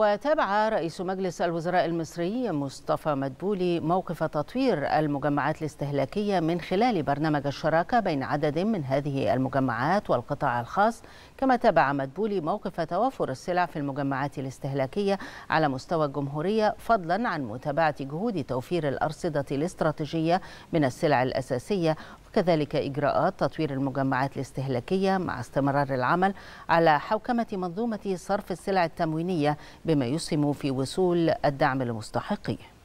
وتابع رئيس مجلس الوزراء المصري مصطفى مدبولي موقف تطوير المجمعات الاستهلاكية من خلال برنامج الشراكة بين عدد من هذه المجمعات والقطاع الخاص كما تابع مدبولي موقف توافر السلع في المجمعات الاستهلاكية على مستوى الجمهورية فضلا عن متابعة جهود توفير الأرصدة الاستراتيجية من السلع الأساسية كذلك إجراءات تطوير المجمعات الاستهلاكية مع استمرار العمل على حوكمة منظومة صرف السلع التموينية بما يسهم في وصول الدعم لمستحقيه